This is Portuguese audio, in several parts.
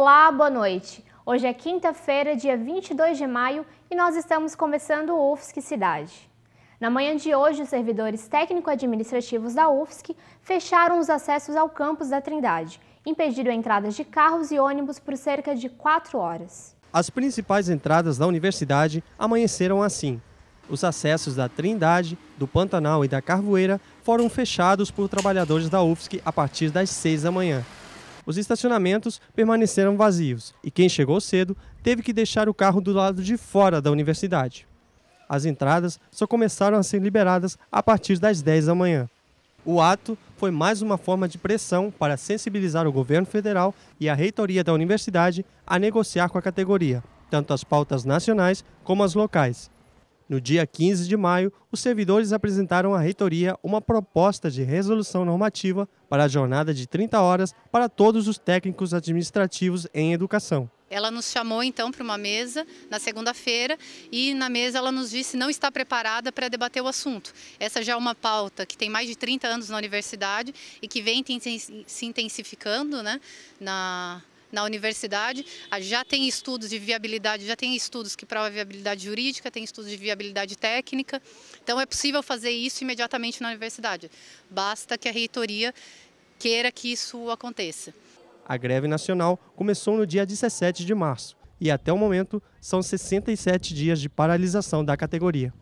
Olá, boa noite. Hoje é quinta-feira, dia 22 de maio, e nós estamos começando o UFSC Cidade. Na manhã de hoje, os servidores técnico-administrativos da UFSC fecharam os acessos ao campus da Trindade, impedindo a entrada de carros e ônibus por cerca de quatro horas. As principais entradas da universidade amanheceram assim. Os acessos da Trindade, do Pantanal e da Carvoeira foram fechados por trabalhadores da UFSC a partir das 6 da manhã os estacionamentos permaneceram vazios e quem chegou cedo teve que deixar o carro do lado de fora da universidade. As entradas só começaram a ser liberadas a partir das 10 da manhã. O ato foi mais uma forma de pressão para sensibilizar o governo federal e a reitoria da universidade a negociar com a categoria, tanto as pautas nacionais como as locais. No dia 15 de maio, os servidores apresentaram à reitoria uma proposta de resolução normativa para a jornada de 30 horas para todos os técnicos administrativos em educação. Ela nos chamou então para uma mesa na segunda-feira e na mesa ela nos disse não está preparada para debater o assunto. Essa já é uma pauta que tem mais de 30 anos na universidade e que vem se intensificando né, na, na universidade. Já tem estudos de viabilidade, já tem estudos que provam viabilidade jurídica, tem estudos de viabilidade técnica. Então é possível fazer isso imediatamente na universidade. Basta que a reitoria queira que isso aconteça. A greve nacional começou no dia 17 de março e até o momento são 67 dias de paralisação da categoria.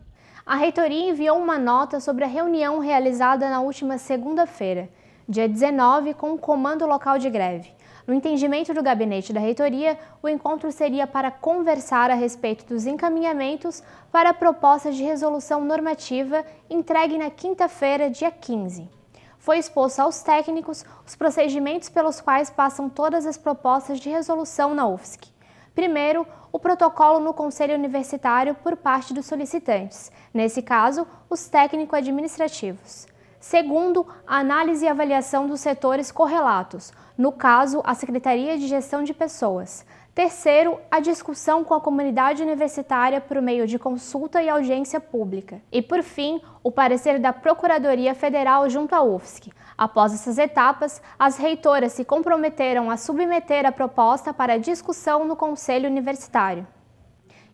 A reitoria enviou uma nota sobre a reunião realizada na última segunda-feira, dia 19, com o comando local de greve. No entendimento do gabinete da reitoria, o encontro seria para conversar a respeito dos encaminhamentos para a proposta de resolução normativa entregue na quinta-feira, dia 15 foi exposto aos técnicos os procedimentos pelos quais passam todas as propostas de resolução na UFSC. Primeiro, o protocolo no Conselho Universitário por parte dos solicitantes, nesse caso, os técnico-administrativos. Segundo, a análise e avaliação dos setores correlatos, no caso, a Secretaria de Gestão de Pessoas. Terceiro, a discussão com a comunidade universitária por meio de consulta e audiência pública. E, por fim, o parecer da Procuradoria Federal junto à UFSC. Após essas etapas, as reitoras se comprometeram a submeter a proposta para discussão no Conselho Universitário.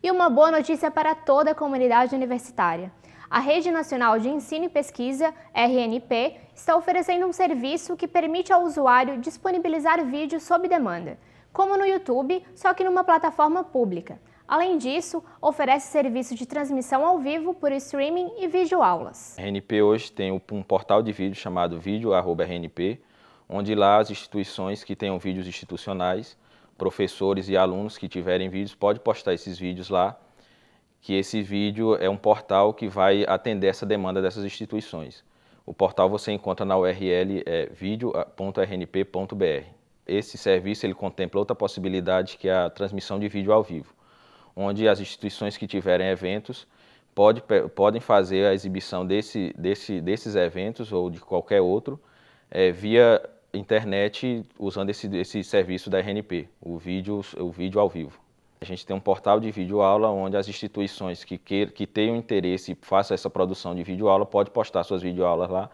E uma boa notícia para toda a comunidade universitária. A Rede Nacional de Ensino e Pesquisa, RNP, está oferecendo um serviço que permite ao usuário disponibilizar vídeos sob demanda, como no YouTube, só que numa plataforma pública. Além disso, oferece serviço de transmissão ao vivo por streaming e videoaulas. A RNP hoje tem um portal de vídeo chamado vídeo.rnp, onde lá as instituições que tenham vídeos institucionais, professores e alunos que tiverem vídeos, podem postar esses vídeos lá que esse vídeo é um portal que vai atender essa demanda dessas instituições. O portal você encontra na URL é, video.rnp.br. Esse serviço ele contempla outra possibilidade que é a transmissão de vídeo ao vivo, onde as instituições que tiverem eventos pode, podem fazer a exibição desse, desse, desses eventos ou de qualquer outro é, via internet usando esse, esse serviço da RNP, o vídeo, o vídeo ao vivo. A gente tem um portal de videoaula onde as instituições que, que tenham interesse e façam essa produção de videoaula pode postar suas videoaulas lá.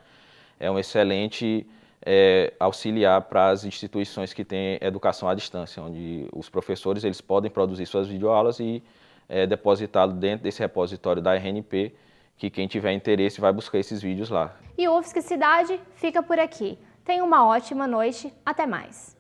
É um excelente é, auxiliar para as instituições que têm educação à distância, onde os professores eles podem produzir suas videoaulas e é, depositá-lo dentro desse repositório da RNP, que quem tiver interesse vai buscar esses vídeos lá. E o UFSC Cidade fica por aqui. Tenha uma ótima noite, até mais!